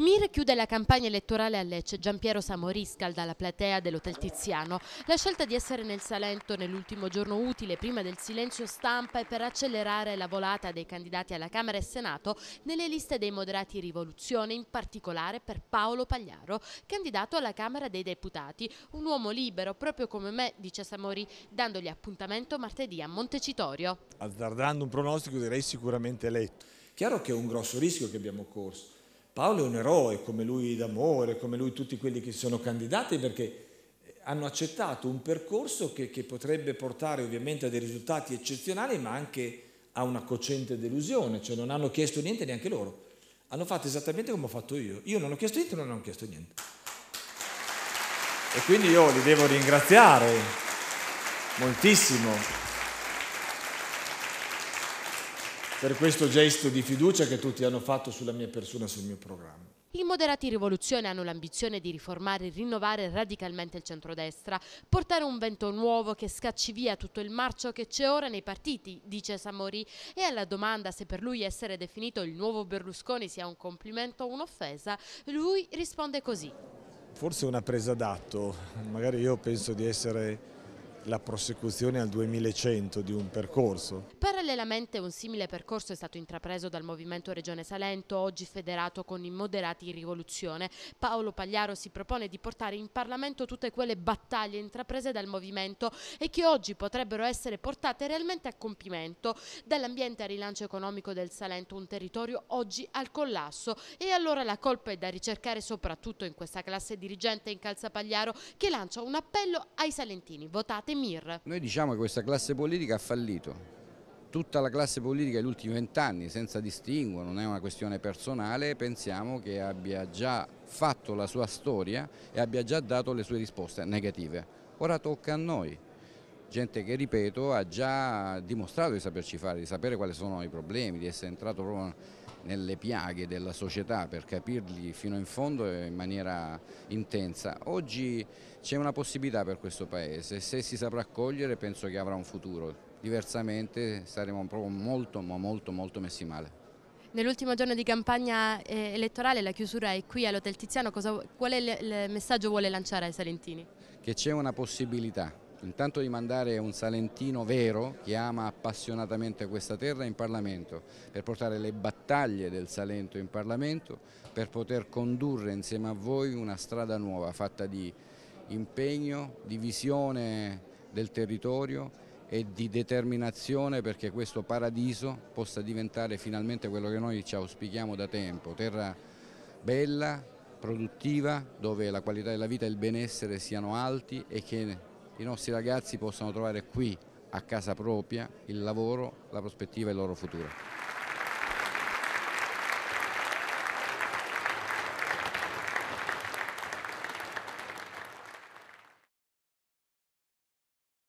Mir chiude la campagna elettorale a Lecce. Giampiero Samoriscal dalla platea dell'Hotel Tiziano. La scelta di essere nel Salento nell'ultimo giorno utile, prima del silenzio stampa e per accelerare la volata dei candidati alla Camera e Senato nelle liste dei moderati rivoluzione, in particolare per Paolo Pagliaro, candidato alla Camera dei Deputati. Un uomo libero, proprio come me, dice Samori, dandogli appuntamento martedì a Montecitorio. Azzardando un pronostico direi sicuramente eletto. Chiaro che è un grosso rischio che abbiamo corso Paolo è un eroe, come lui d'amore, come lui tutti quelli che si sono candidati, perché eh, hanno accettato un percorso che, che, potrebbe portare ovviamente a dei risultati eccezionali, ma anche a una cocente delusione, cioè non hanno chiesto niente neanche loro. Hanno fatto esattamente come ho fatto io. Io non ho chiesto niente, non hanno chiesto niente. E quindi io li devo ringraziare moltissimo. per questo gesto di fiducia che tutti hanno fatto sulla mia persona e sul mio programma. I moderati rivoluzione hanno l'ambizione di riformare e rinnovare radicalmente il centrodestra, portare un vento nuovo che scacci via tutto il marcio che c'è ora nei partiti, dice Samori, e alla domanda se per lui essere definito il nuovo Berlusconi sia un complimento o un'offesa, lui risponde così. Forse una presa d'atto, magari io penso di essere la prosecuzione al 2100 di un percorso. Parallelamente un simile percorso è stato intrapreso dal Movimento Regione Salento, oggi federato con i moderati in Rivoluzione. Paolo Pagliaro si propone di portare in Parlamento tutte quelle battaglie intraprese dal Movimento e che oggi potrebbero essere portate realmente a compimento. Dall'ambiente al rilancio economico del Salento, un territorio oggi al collasso. E allora la colpa è da ricercare soprattutto in questa classe dirigente in Calzapagliaro che lancia un appello ai salentini. Votate Attemir. Noi diciamo che questa classe politica ha fallito. Tutta la classe politica degli ultimi vent'anni, senza distinguo, non è una questione personale, pensiamo che abbia già fatto la sua storia e abbia già dato le sue risposte negative. Ora tocca a noi, gente che, ripeto, ha già dimostrato di saperci fare, di sapere quali sono i problemi, di essere entrato proprio nelle piaghe della società per capirli fino in fondo e in maniera intensa. Oggi c'è una possibilità per questo Paese, se si saprà accogliere penso che avrà un futuro, diversamente saremo proprio molto ma molto molto messi male. Nell'ultimo giorno di campagna eh, elettorale la chiusura è qui all'Hotel Tiziano, Cosa, qual è il messaggio vuole lanciare ai Salentini? Che c'è una possibilità intanto di mandare un salentino vero che ama appassionatamente questa terra in Parlamento, per portare le battaglie del Salento in Parlamento, per poter condurre insieme a voi una strada nuova fatta di impegno, di visione del territorio e di determinazione perché questo paradiso possa diventare finalmente quello che noi ci auspichiamo da tempo, terra bella, produttiva, dove la qualità della vita e il benessere siano alti e che i nostri ragazzi possano trovare qui a casa propria il lavoro, la prospettiva e il loro futuro.